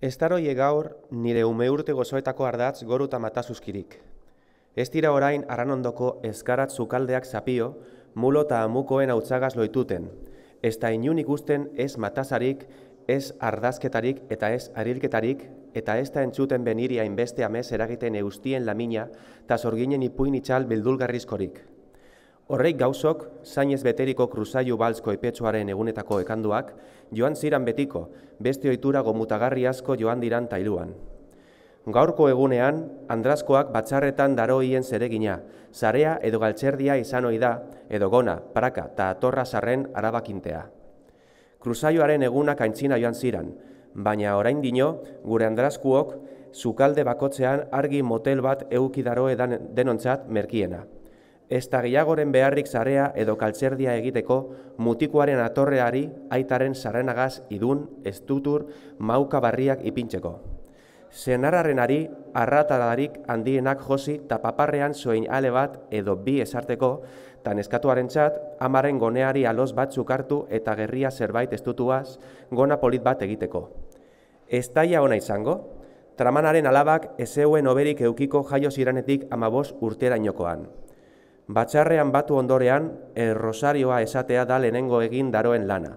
Ez taro nire ume urte gozoetako ardatz goruta eta matazuzkirik. Ez dira orain aran ondoko ezkarat zukaldeak zapio, mulo eta amukoen hautzagaz loituten. Ez da inun ikusten ez matazarik, ez ardazketarik eta ez arilketarik, eta ez da entzuten beniria inbeste amez eragiten eustien lamina, eta zorginen ipuin itxal bildulgarrizkorik. Horreik gauzok, zainez beteriko kruzaiu balzko epetsuaren egunetako ekanduak, joan ziran betiko, beste ohitura gomutagarri asko joan diran tailuan. Gaurko egunean, andrazkoak batzarretan daroien zeregina, zarea edo galtzerdia izan ohi da, edo gona, praka eta atorra zarren arabakintea. Kruzaiuaren egunak aintzina joan ziran, baina orain dino, gure andrazkuok, zukalde bakotzean argi motel bat eukidaro edan denontzat merkiena ez da gehiagoren beharrik zarea edo kaltzerdia egiteko mutikoaren atorreari aitaren sarrenagaz idun, ez dutur, mauka barriak ipintzeko. Zenararen ari, arratadarik handienak josi eta paparrean zoin ale bat edo bi esarteko, eta neskatuaren txat, amaren goneari aloz bat zukartu eta gerria zerbait ez gona polit bat egiteko. Ez taia izango, tramanaren alabak ezeuen oberik eukiko jaio ziranetik amabos urtera inokoan. Batxarrean batu ondorean, er Rosarioa esatea da lehenengo egin daroen lana.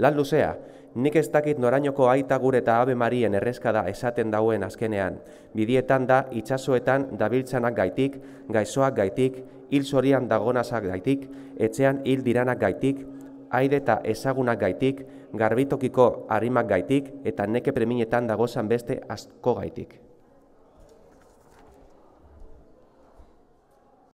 Lan luzea, nik ez dakit norainoko aita gure eta abe marien errezka esaten dauen azkenean. Bidietan da, itxasoetan dabiltzanak gaitik, gaizoak gaitik, hil zorian dagonazak gaitik, etxean hil diranak gaitik, aide eta ezagunak gaitik, garbitokiko harimak gaitik eta neke preminetan dagozan beste asko gaitik.